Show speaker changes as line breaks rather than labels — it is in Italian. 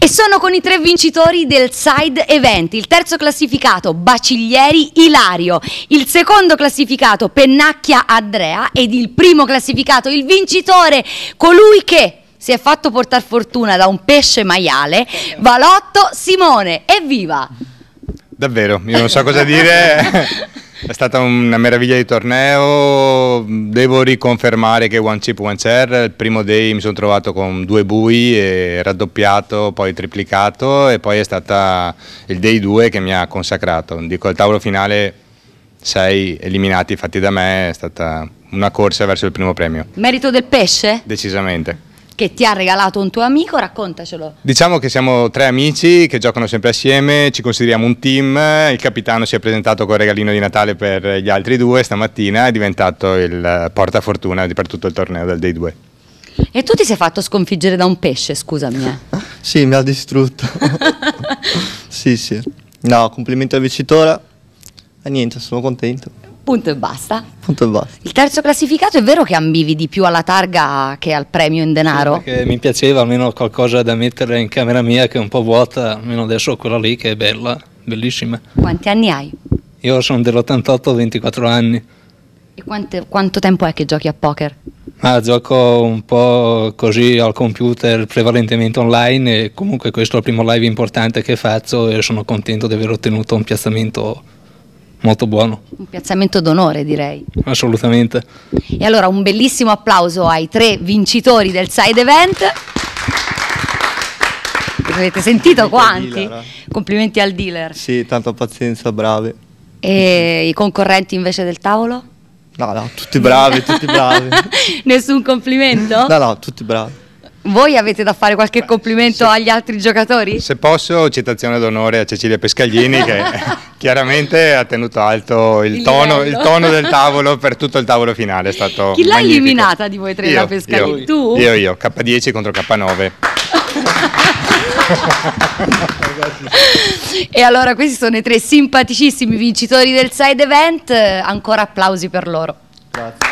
E sono con i tre vincitori del side event, il terzo classificato Baciglieri Ilario, il secondo classificato Pennacchia Andrea ed il primo classificato, il vincitore, colui che si è fatto portare fortuna da un pesce maiale, Valotto Simone, evviva!
Davvero, io non so cosa dire. È stata una meraviglia di torneo, devo riconfermare che One Chip One Chair, il primo day mi sono trovato con due bui, raddoppiato, poi triplicato e poi è stata il day 2 che mi ha consacrato. Dico, al tavolo finale sei eliminati fatti da me, è stata una corsa verso il primo premio.
Merito del pesce?
Decisamente
che ti ha regalato un tuo amico, raccontacelo.
Diciamo che siamo tre amici che giocano sempre assieme, ci consideriamo un team, il capitano si è presentato col regalino di Natale per gli altri due stamattina, è diventato il portafortuna per tutto il torneo del Day
E tu ti sei fatto sconfiggere da un pesce, scusami. Eh.
sì, mi ha distrutto. sì, sì. No, complimenti al vincitore.
E niente, sono contento.
Punto e basta. Punto e basta. Il terzo classificato è vero che ambivi di più alla targa che al premio in denaro? Sì, mi
piaceva almeno qualcosa da mettere in camera mia che è un po' vuota, almeno adesso quella lì che è bella, bellissima.
Quanti anni hai?
Io sono dell'88, 24 anni.
E quante, quanto tempo è che giochi a poker?
Ah, gioco un po' così al computer, prevalentemente online e comunque questo è il primo live importante che faccio e sono contento di aver ottenuto un piazzamento molto buono.
Un piazzamento d'onore direi.
Assolutamente.
E allora un bellissimo applauso ai tre vincitori del side event. Avete sentito quanti? Dealer, eh. Complimenti al dealer.
Sì, tanta pazienza, bravi.
E i concorrenti invece del tavolo?
No, no, tutti bravi, tutti bravi.
Nessun complimento? No,
no, tutti bravi.
Voi avete da fare qualche complimento se, agli altri giocatori?
Se posso, citazione d'onore a Cecilia Pescaglini che chiaramente ha tenuto alto il, il, tono, il, tono, del tavolo per tutto il tavolo finale. È stato Chi l'ha eliminata
di voi tre io, la Pescaglini? Io, tu? Io,
io, K10 contro K9.
e allora questi sono i tre simpaticissimi vincitori del side event, ancora applausi per loro. Grazie.